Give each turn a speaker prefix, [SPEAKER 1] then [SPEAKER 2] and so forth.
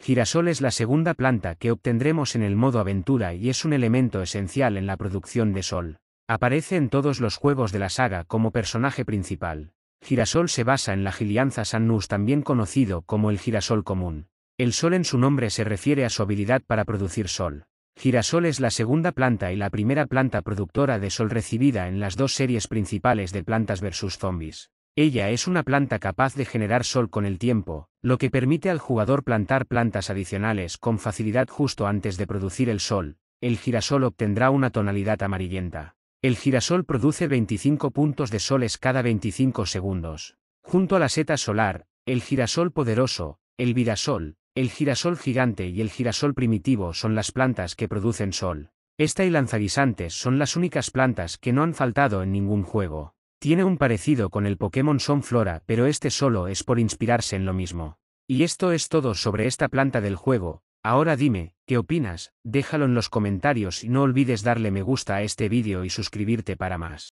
[SPEAKER 1] Girasol es la segunda planta que obtendremos en el modo aventura y es un elemento esencial en la producción de sol. Aparece en todos los juegos de la saga como personaje principal. Girasol se basa en la gilianza Sannus también conocido como el girasol común. El sol en su nombre se refiere a su habilidad para producir sol. Girasol es la segunda planta y la primera planta productora de sol recibida en las dos series principales de Plantas vs. Zombies. Ella es una planta capaz de generar sol con el tiempo, lo que permite al jugador plantar plantas adicionales con facilidad justo antes de producir el sol. El girasol obtendrá una tonalidad amarillenta. El girasol produce 25 puntos de soles cada 25 segundos. Junto a la seta solar, el girasol poderoso, el virasol, el girasol gigante y el girasol primitivo son las plantas que producen sol. Esta y lanzaguisantes son las únicas plantas que no han faltado en ningún juego. Tiene un parecido con el Pokémon Son Flora, pero este solo es por inspirarse en lo mismo. Y esto es todo sobre esta planta del juego, ahora dime, ¿qué opinas? Déjalo en los comentarios y no olvides darle me gusta a este vídeo y suscribirte para más.